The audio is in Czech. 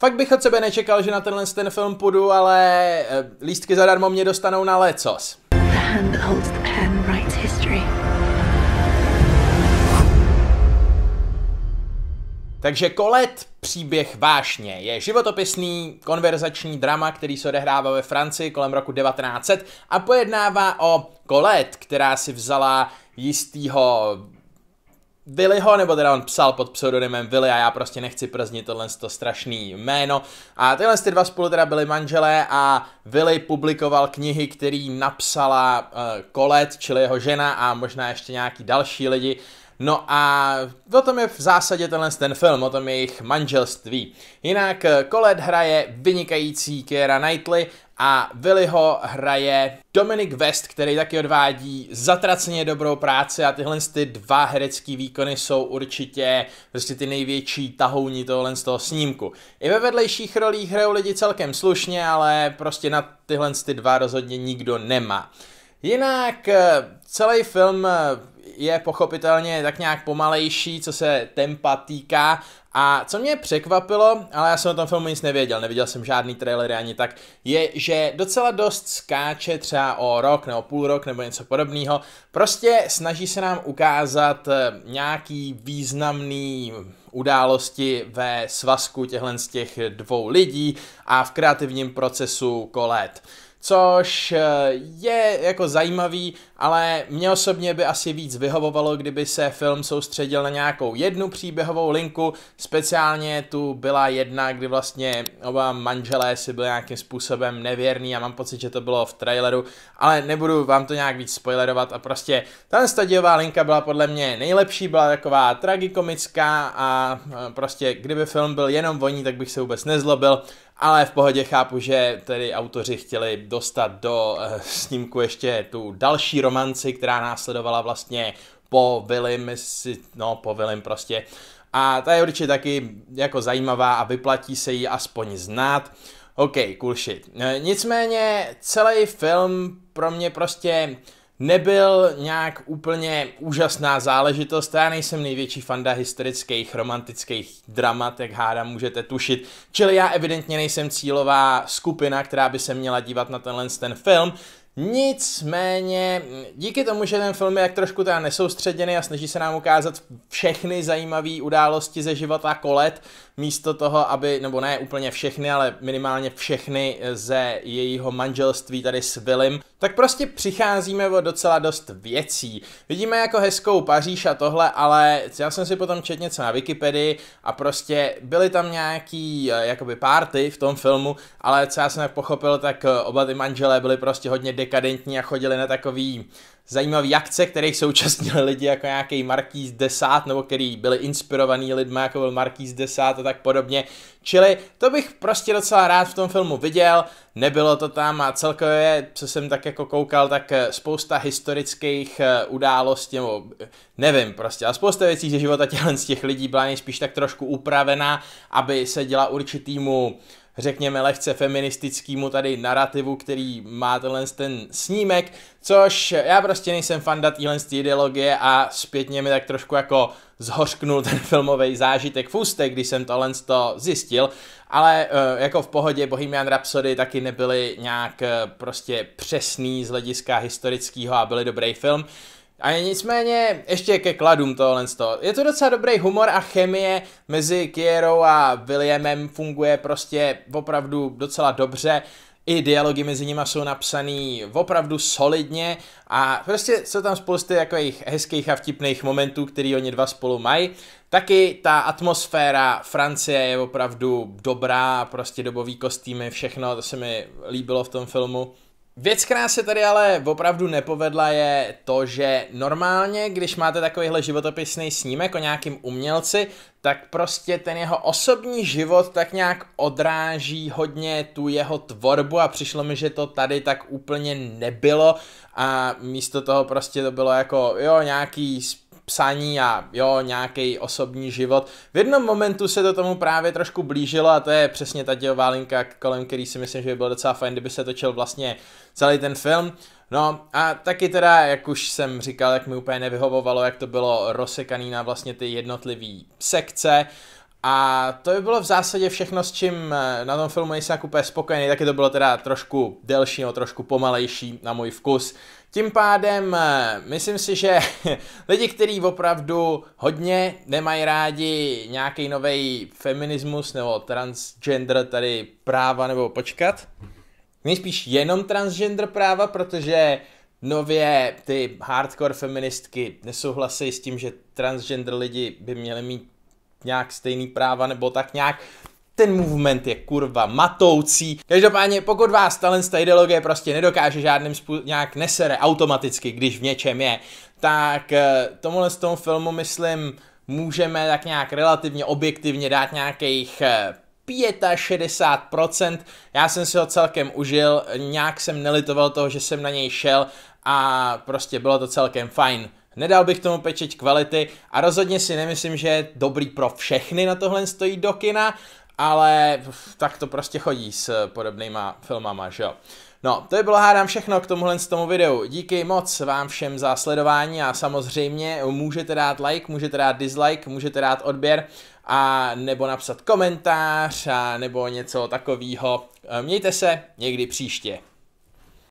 Fakt bych od sebe nečekal, že na tenhle ten film půjdu, ale eh, lístky zadarmo mě dostanou na lecos. Takže Kolet, příběh vášně, je životopisný konverzační drama, který se odehrává ve Francii kolem roku 1900 a pojednává o Kolet, která si vzala jistýho Viliho, nebo teda on psal pod pseudonymem Vili a já prostě nechci prznit tohle to strašný jméno. A tyhle ty dva spolu teda byli manželé a Vili publikoval knihy, který napsala uh, Colette, čili jeho žena a možná ještě nějaký další lidi. No a o tom je v zásadě tenhle ten film, o tom jejich manželství. Jinak eh, Colette hraje vynikající Kiera Knightley a Willyho hraje Dominic West, který taky odvádí zatraceně dobrou práci a tyhle ty dva herecký výkony jsou určitě prostě ty největší tahouni tohle z toho snímku. I ve vedlejších rolích hrajou lidi celkem slušně, ale prostě na tyhle ty dva rozhodně nikdo nemá. Jinak eh, celý film eh, je pochopitelně tak nějak pomalejší, co se tempa týká. A co mě překvapilo, ale já jsem o tom filmu nic nevěděl, neviděl jsem žádný trailer ani tak, je, že docela dost skáče třeba o rok nebo půl rok nebo něco podobného. Prostě snaží se nám ukázat eh, nějaký významný události ve svazku těchhle z těch dvou lidí a v kreativním procesu kolet což eh, je jako zajímavý, ale mě osobně by asi víc vyhovovalo, kdyby se film soustředil na nějakou jednu příběhovou linku, speciálně tu byla jedna, kdy vlastně oba manželé si byli nějakým způsobem nevěrný a mám pocit, že to bylo v traileru, ale nebudu vám to nějak víc spoilerovat a prostě ta stadiová linka byla podle mě nejlepší, byla taková tragikomická a eh, prostě kdyby film byl jenom voní, tak bych se vůbec nezlobil, ale v pohodě chápu, že tedy autoři chtěli dostat do eh, snímku ještě tu další romanci, která následovala vlastně po Vilim, no po Vilim prostě. A ta je určitě taky jako zajímavá a vyplatí se jí aspoň znát. OK, cool shit. Eh, nicméně celý film pro mě prostě nebyl nějak úplně úžasná záležitost. Já nejsem největší fanda historických, romantických dramat, jak hádám můžete tušit. Čili já evidentně nejsem cílová skupina, která by se měla dívat na tenhle ten film. Nicméně, díky tomu, že ten film je jak trošku teda nesoustředěný a snaží se nám ukázat všechny zajímavé události ze života kolet, místo toho, aby, nebo ne úplně všechny, ale minimálně všechny ze jejího manželství tady s Willem, tak prostě přicházíme o docela dost věcí. Vidíme jako hezkou Paříž a tohle, ale já jsem si potom četl něco na Wikipedii a prostě byly tam nějaký eh, jakoby párty v tom filmu, ale co já jsem pochopil, tak eh, oba ty manželé byli prostě hodně dekadentní a chodili na takový zajímavý akce, které současnili lidi jako nějaký Markýz 10, nebo který byli inspirovaný lidma, jako byl Markýz 10 a tak podobně. Čili to bych prostě docela rád v tom filmu viděl, nebylo to tam a celkově, co jsem tak jako koukal, tak eh, spousta historických eh, událostí, nebo eh, nevím prostě, a spousta věcí ze života z těch lidí byla nejspíš tak trošku upravená, aby se děla určitýmu uh, řekněme, lehce feministickému tady narrativu, který má tenhle ten snímek, což já prostě nejsem fanda téhle ideologie a zpětně mi tak trošku jako zhořknul ten filmový zážitek v když jsem tohle to zjistil, ale eh, jako v pohodě Bohemian Rhapsody taky nebyly nějak eh, prostě přesný z hlediska historického a byly dobrý film. A nicméně, ještě ke kladům tohle toho. Je to docela dobrý humor a chemie mezi Kierou a Williamem funguje prostě opravdu docela dobře. I dialogy mezi nimi jsou napsaný opravdu solidně a prostě jsou tam spousty takových hezkých a vtipných momentů, který oni dva spolu mají. Taky ta atmosféra Francie je opravdu dobrá, prostě dobový kostýmy, všechno, to se mi líbilo v tom filmu. Věc, která se tady ale opravdu nepovedla, je to, že normálně, když máte takovýhle životopisný snímek o nějakým umělci, tak prostě ten jeho osobní život tak nějak odráží hodně tu jeho tvorbu a přišlo mi, že to tady tak úplně nebylo a místo toho prostě to bylo jako, jo, nějaký psaní a jo, nějaký osobní život. V jednom momentu se to tomu právě trošku blížilo a to je přesně ta dělová linka, kolem který si myslím, že by bylo docela fajn, kdyby se točil vlastně celý ten film. No a taky teda, jak už jsem říkal, jak mi úplně nevyhovovalo, jak to bylo rozsekaný na vlastně ty jednotlivé sekce, a to by bylo v zásadě všechno, s čím eh, na tom filmu nejsem úplně spokojený, taky to bylo teda trošku delší, no, trošku pomalejší na můj vkus. Tím pádem, eh, myslím si, že lidi, kteří opravdu hodně nemají rádi nějaký nový feminismus nebo transgender, tady práva nebo počkat, nejspíš jenom transgender práva, protože nově ty hardcore feministky nesouhlasí s tím, že transgender lidi by měli mít nějak stejný práva nebo tak nějak ten movement je kurva matoucí. Každopádně, pokud vás talent ta ideologie prostě nedokáže žádným způsobem nějak nesere automaticky, když v něčem je, tak eh, tomuhle z tomu filmu, myslím, můžeme tak nějak relativně objektivně dát nějakých 65%. Eh, Já jsem si ho celkem užil, nějak jsem nelitoval toho, že jsem na něj šel a prostě bylo to celkem fajn. Nedal bych tomu pečeť kvality a rozhodně si nemyslím, že je dobrý pro všechny na tohle stojí do kina, ale tak to prostě chodí s podobnýma filmama, že jo. No, to by bylo hádám všechno k tomuhle z tomu videu. Díky moc vám všem za sledování a samozřejmě můžete dát like, můžete dát dislike, můžete dát odběr a nebo napsat komentář a nebo něco takového. Mějte se někdy příště.